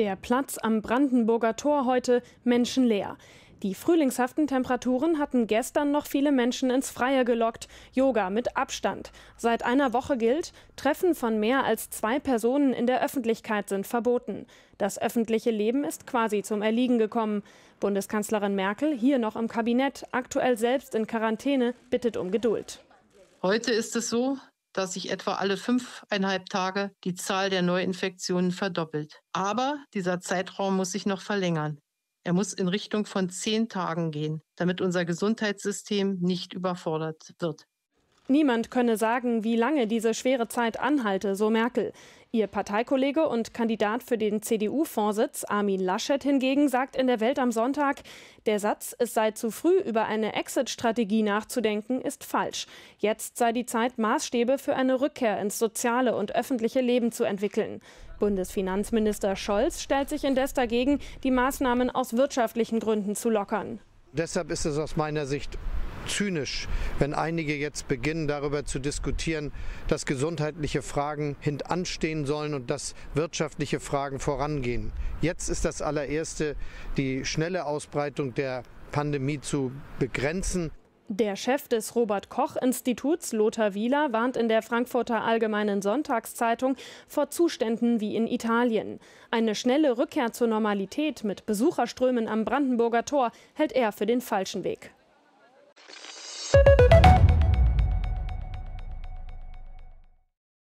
Der Platz am Brandenburger Tor heute menschenleer. Die frühlingshaften Temperaturen hatten gestern noch viele Menschen ins Freie gelockt. Yoga mit Abstand. Seit einer Woche gilt, Treffen von mehr als zwei Personen in der Öffentlichkeit sind verboten. Das öffentliche Leben ist quasi zum Erliegen gekommen. Bundeskanzlerin Merkel, hier noch im Kabinett, aktuell selbst in Quarantäne, bittet um Geduld. Heute ist es so, dass sich etwa alle fünfeinhalb Tage die Zahl der Neuinfektionen verdoppelt. Aber dieser Zeitraum muss sich noch verlängern. Er muss in Richtung von zehn Tagen gehen, damit unser Gesundheitssystem nicht überfordert wird. Niemand könne sagen, wie lange diese schwere Zeit anhalte, so Merkel. Ihr Parteikollege und Kandidat für den CDU-Vorsitz, Armin Laschet, hingegen sagt in der Welt am Sonntag, der Satz, es sei zu früh, über eine Exit-Strategie nachzudenken, ist falsch. Jetzt sei die Zeit, Maßstäbe für eine Rückkehr ins soziale und öffentliche Leben zu entwickeln. Bundesfinanzminister Scholz stellt sich indes dagegen, die Maßnahmen aus wirtschaftlichen Gründen zu lockern. Deshalb ist es aus meiner Sicht zynisch, wenn einige jetzt beginnen, darüber zu diskutieren, dass gesundheitliche Fragen hintanstehen sollen und dass wirtschaftliche Fragen vorangehen. Jetzt ist das allererste, die schnelle Ausbreitung der Pandemie zu begrenzen. Der Chef des Robert Koch Instituts, Lothar Wieler, warnt in der Frankfurter Allgemeinen Sonntagszeitung vor Zuständen wie in Italien. Eine schnelle Rückkehr zur Normalität mit Besucherströmen am Brandenburger Tor hält er für den falschen Weg.